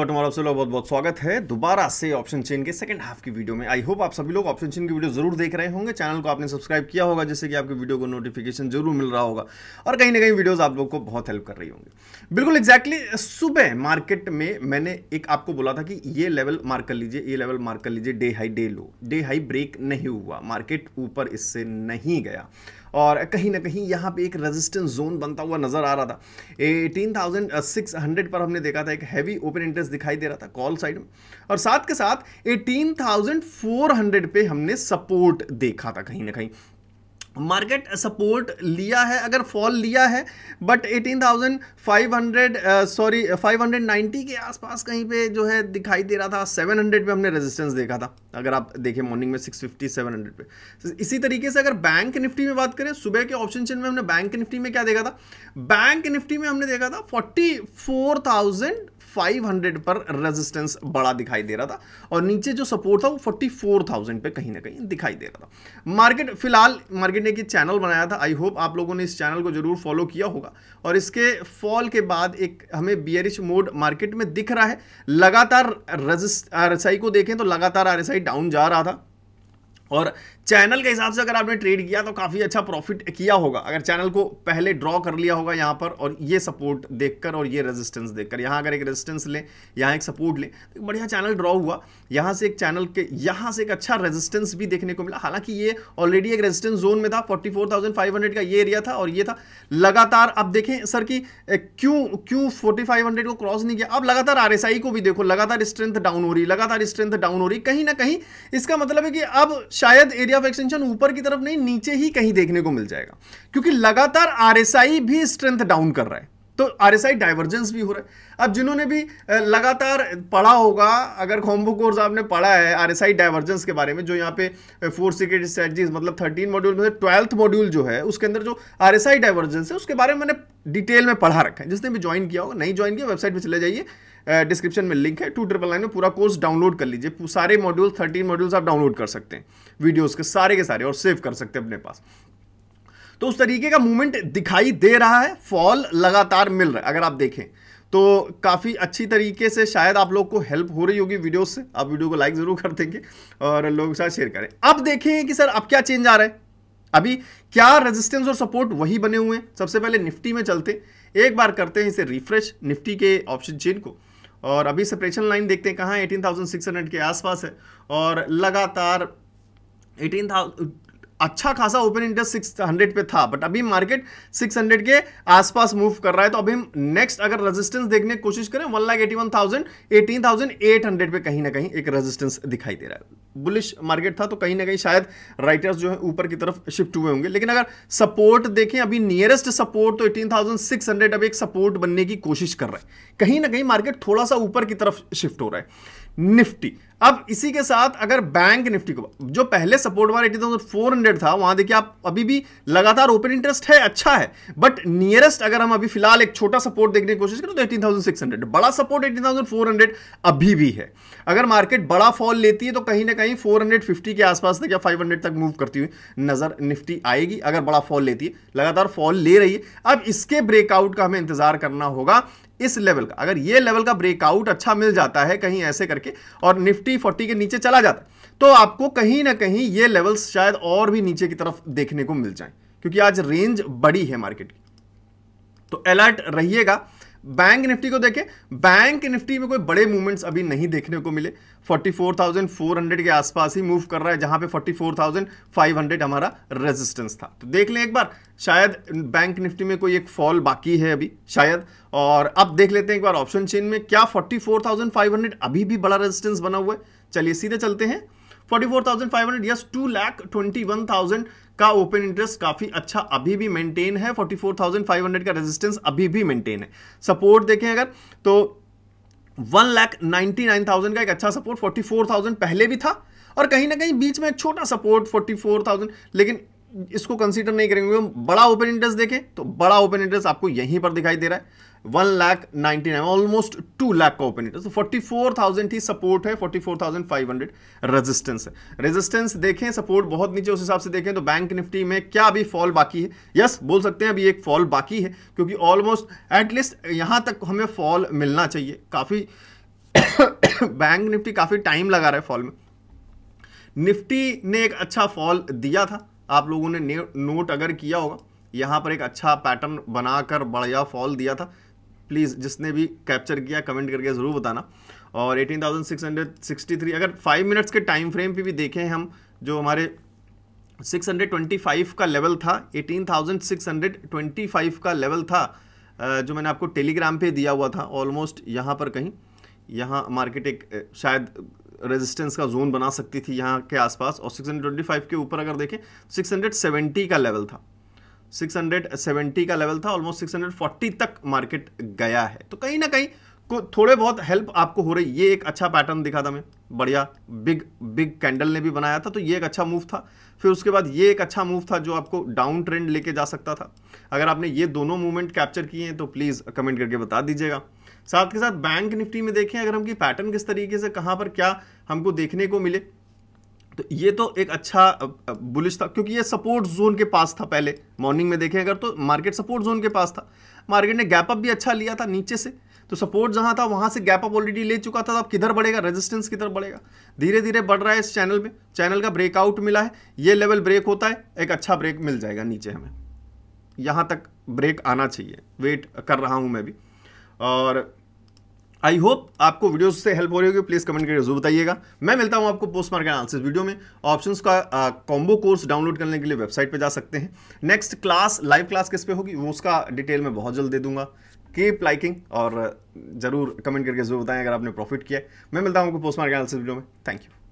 आप से लोग बहुत बहुत स्वागत है दोबारा से ऑप्शन चेन के सेकंड हाफ की वीडियो में आई होप आप सभी लोग ऑप्शन चेन की वीडियो जरूर देख रहे होंगे चैनल को आपने सब्सक्राइब किया होगा जिससे कि आपकी वीडियो को नोटिफिकेशन जरूर मिल रहा होगा और कहीं ना कहीं वीडियोस आप लोग को बहुत हेल्प कर रही होंगी बिल्कुल एक्जैक्टली सुबह मार्केट में मैंने एक आपको बोला था कि ये लेवल मार्क कर लीजिए ये लेवल मार्क कर लीजिए day high day low day high break नहीं हुआ मार्केट ऊपर इससे नहीं गया और कहीं ना कहीं यहाँ पे एक रेजिस्टेंस जोन बनता हुआ नजर आ रहा था 18,600 पर हमने देखा था एक हैवी ओपन इंटरेस्ट दिखाई दे रहा था कॉल साइड में और साथ के साथ 18,400 पे हमने सपोर्ट देखा था कहीं ना कहीं मार्केट सपोर्ट लिया है अगर फॉल लिया है बट 18,500 सॉरी uh, 590 के आसपास कहीं पे जो है दिखाई दे रहा था 700 पे हमने रेजिस्टेंस देखा था अगर आप देखें मॉर्निंग में 650 700 पे तो इसी तरीके से अगर बैंक निफ्टी में बात करें सुबह के ऑप्शन चेन में हमने बैंक निफ्टी में क्या देखा था बैंक निफ्टी में हमने देखा था फोर्टी 500 पर रेजिस्टेंस बड़ा दिखाई दे रहा था और नीचे जो सपोर्ट था वो 44,000 पे कहीं ना कहीं दिखाई दे रहा था मार्केट फिलहाल मार्केट ने एक चैनल बनाया था आई होप आप लोगों ने इस चैनल को जरूर फॉलो किया होगा और इसके फॉल के बाद एक हमें बियरिश मोड मार्केट में दिख रहा है लगातार रजिस्ट आर को देखें तो लगातार आर डाउन जा रहा था और चैनल के हिसाब से अगर आपने ट्रेड किया तो काफ़ी अच्छा प्रॉफिट किया होगा अगर चैनल को पहले ड्रॉ कर लिया होगा यहां पर और ये सपोर्ट देखकर और ये रेजिस्टेंस देखकर यहां अगर एक रेजिस्टेंस लें यहां एक सपोर्ट लें तो बढ़िया चैनल ड्रॉ हुआ यहां से एक चैनल के यहां से एक अच्छा रेजिस्टेंस भी देखने को मिला हालांकि ये ऑलरेडी एक रेजिस्टेंस जोन में था फोर्टी का ये एरिया था और ये था लगातार अब देखें सर कि क्यों क्यों फोर्टी को क्रॉस नहीं किया अब लगातार आर को भी देखो लगातार स्ट्रेंथ डाउन हो रही लगातार स्ट्रेंथ डाउन हो रही कहीं ना कहीं इसका मतलब है कि अब शायद एरिया एरिया ऑफ एक्सटेंशन ऊपर की तरफ नहीं नीचे ही कहीं देखने को मिल जाएगा क्योंकि लगातार आरएसआई भी स्ट्रेंथ डाउन कर रहा है तो आर एस डाइवर्जेंस भी हो रहा है अब जिन्होंने भी लगातार पढ़ा होगा अगर कॉम्बो कोर्स आपने पढ़ा है आर एस डाइवर्जेंस के बारे में जो यहाँ पे फोर सीक्रेट स्ट्रेटजीज मतलब थर्टीन मॉड्यूल में ट्वेल्थ मॉड्यूल जो है उसके अंदर जो आर एस डाइवर्जेंस है उसके बारे में मैंने डिटेल में पढ़ा रखा है जिसने भी ज्वाइन किया होगा नहीं ज्वाइन किया वेबसाइट पर चले जाइए डिस्क्रिप्शन में लिंक है टू ट्रिपल नाइन में पूरा कोर्स डाउनलोड कर लीजिए सारे मॉड्यूल थर्टीन मॉड्यूल्स आप डाउनलोड कर सकते हैं वीडियोज़ के सारे के सारे और सेव कर सकते हैं अपने पास तो उस तरीके का मूवमेंट दिखाई दे रहा है फॉल लगातार मिल रहा है अगर आप देखें तो काफ़ी अच्छी तरीके से शायद आप लोग को हेल्प हो रही होगी वीडियो से आप वीडियो को लाइक ज़रूर कर देंगे और लोगों के साथ शेयर करें अब देखें कि सर अब क्या चेंज आ रहा है अभी क्या रेजिस्टेंस और सपोर्ट वही बने हुए हैं सबसे पहले निफ्टी में चलते एक बार करते हैं इसे रिफ्रेश निफ्टी के ऑप्शन चेन को और अभी सेपरेशन लाइन देखते हैं कहाँ एटीन थाउजेंड सिक्स हंड्रेड के आसपास है और लगातार एटीन थाउजेंड अच्छा खासा ओपन इंटरेस्ट 600 पे था बट अभी मार्केट 600 के आसपास मूव कर रहा है तो अभी हम नेक्स्ट अगर रेजिस्टेंस देखने की कोशिश करें one lakh eighty one thousand eighteen thousand eight hundred पे कहीं ना कहीं एक रेजिस्टेंस दिखाई दे रहा है बुलिश मार्केट था तो कहीं ना कहीं शायद राइटर्स जो है ऊपर की तरफ शिफ्ट हुए होंगे लेकिन अगर सपोर्ट देखें अभी नियरेस्ट सपोर्ट तो एटीन थाउजेंड सिक्स हंड्रेड अभी एक सपोर्ट बनने की कोशिश कर रहा है कहीं ना कहीं मार्केट थोड़ा सा ऊपर की तरफ शिफ्ट हो रहा है निफ्टी अब इसी के साथ अगर बैंक निफ्टी को जो पहले सपोर्ट वाला एटी थाउजेंड फोर हंड्रेड था वहां देखिए आप अभी भी लगातार ओपन इंटरेस्ट है अच्छा है बट नियरेस्ट अगर हम अभी फिलहाल एक छोटा सपोर्ट देखने की कोशिश करें तो एटीन थाउजेंड सिक्स हंड्रेड बड़ा support eighteen thousand four hundred अभी भी है अगर मार्केट बड़ा फॉल लेती है तो कहीं ना कहीं फोर हंड्रेड फिफ्टी के आसपास तक या फाइव हंड्रेड तक मूव करती हुई नजर निफ्टी आएगी अगर बड़ा फॉल लेती है लगातार फॉल ले रही है अब इसके ब्रेकआउट का हमें इंतजार करना होगा इस लेवल का अगर ये लेवल का ब्रेकआउट अच्छा मिल जाता है कहीं ऐसे करके और निफ्टी फोर्टी के नीचे चला जाता तो आपको कहीं ना कहीं ये लेवल्स शायद और भी नीचे की तरफ देखने को मिल जाए क्योंकि आज रेंज बड़ी है मार्केट की तो अलर्ट रहिएगा बैंक निफ्टी को देखें बैंक निफ्टी में कोई बड़े मूवमेंट्स अभी नहीं देखने को मिले 44,400 के आसपास ही मूव कर रहा है जहां पे 44,500 हमारा रेजिस्टेंस था तो देख लें एक बार शायद बैंक निफ्टी में कोई एक फॉल बाकी है अभी शायद और अब देख लेते हैं एक बार ऑप्शन चेन में क्या फोर्टी अभी भी बड़ा रेजिस्टेंस बना हुआ है चलिए सीधे चलते हैं forty four thousand five hundred yes two lakh twenty one thousand का ओपन इंटरेस्ट काफ़ी अच्छा अभी भी मेंटेन है 44,500 का रेजिस्टेंस अभी भी मेंटेन है सपोर्ट देखें अगर तो one lakh ninety nine thousand का एक अच्छा सपोर्ट फोर्टी फोर थाउजेंड पहले भी था और कहीं ना कहीं बीच में छोटा सपोर्ट फोर्टी फोर थाउजेंड लेकिन इसको कंसीडर नहीं करेंगे बड़ा ओपन इंटरेस्ट देखें तो बड़ा ओपन इंटरेस्ट आपको यहीं पर दिखाई दे रहा है one lakh ninety nine almost two lakh का open interest forty four thousand ही सपोर्ट है forty four thousand five hundred resistance है रेजिस्टेंस देखें सपोर्ट बहुत नीचे उस हिसाब से देखें तो बैंक निफ्टी में क्या अभी फॉल बाकी है यस yes, बोल सकते हैं अभी एक फॉल बाकी है क्योंकि ऑलमोस्ट एटलीस्ट यहां तक हमें फॉल मिलना चाहिए काफ़ी बैंक निफ्टी काफ़ी टाइम लगा रहा है फॉल में निफ्टी ने एक अच्छा फॉल दिया था आप लोगों ने नोट अगर किया होगा यहाँ पर एक अच्छा पैटर्न बनाकर बढ़िया फॉल दिया था प्लीज़ जिसने भी कैप्चर किया कमेंट करके ज़रूर बताना और 18,663 अगर फाइव मिनट्स के टाइम फ्रेम पे भी देखें हम जो हमारे 625 का लेवल था 18,625 का लेवल था जो मैंने आपको टेलीग्राम पे दिया हुआ था ऑलमोस्ट यहाँ पर कहीं यहाँ मार्केट एक शायद रेजिस्टेंस का जोन बना सकती थी यहाँ के आसपास और 625 के ऊपर अगर देखें 670 का लेवल था 670 का लेवल था ऑलमोस्ट 640 तक मार्केट गया है तो कहीं ना कहीं को थोड़े बहुत हेल्प आपको हो रही ये एक अच्छा पैटर्न दिखा था मैं बढ़िया बिग बिग कैंडल ने भी बनाया था तो ये एक अच्छा मूव था फिर उसके बाद ये एक अच्छा मूव था जो आपको डाउन ट्रेंड लेके जा सकता था अगर आपने ये दोनों मूवमेंट कैप्चर किए हैं तो प्लीज़ कमेंट करके बता दीजिएगा साथ के साथ बैंक निफ्टी में देखें अगर हम की पैटर्न किस तरीके से कहाँ पर क्या हमको देखने को मिले तो ये तो एक अच्छा बुलिश था क्योंकि ये सपोर्ट जोन के पास था पहले मॉर्निंग में देखें अगर तो मार्केट सपोर्ट जोन के पास था मार्केट ने गैप अप भी अच्छा लिया था नीचे से तो सपोर्ट जहां था वहां से गैप अप ऑलरेडी ले चुका था तो अब किधर बढ़ेगा रेजिस्टेंस किधर बढ़ेगा धीरे धीरे बढ़ रहा है इस चैनल में चैनल का ब्रेकआउट मिला है ये लेवल ब्रेक होता है एक अच्छा ब्रेक मिल जाएगा नीचे हमें यहाँ तक ब्रेक आना चाहिए वेट कर रहा हूँ मैं भी और आई होप आपको वीडियो से हेल्प हो रही होगी प्लीज़ कमेंट करके जरूर बताइएगा मैं मिलता हूं आपको पोस्ट मार्केट आंसर वीडियो में ऑप्शंस का कॉम्बो कोर्स डाउनलोड करने के लिए वेबसाइट पे जा सकते हैं नेक्स्ट क्लास लाइव क्लास किस पे होगी वो उसका डिटेल मैं बहुत जल्द दे दूंगा कीप लाइकिंग और ज़रूर कमेंट करके जरूर बताएं अगर आपने प्रॉफिट किया मैं मिलता हूँ आपको पोस्ट मार्केट आंसर्स वीडियो में थैंक यू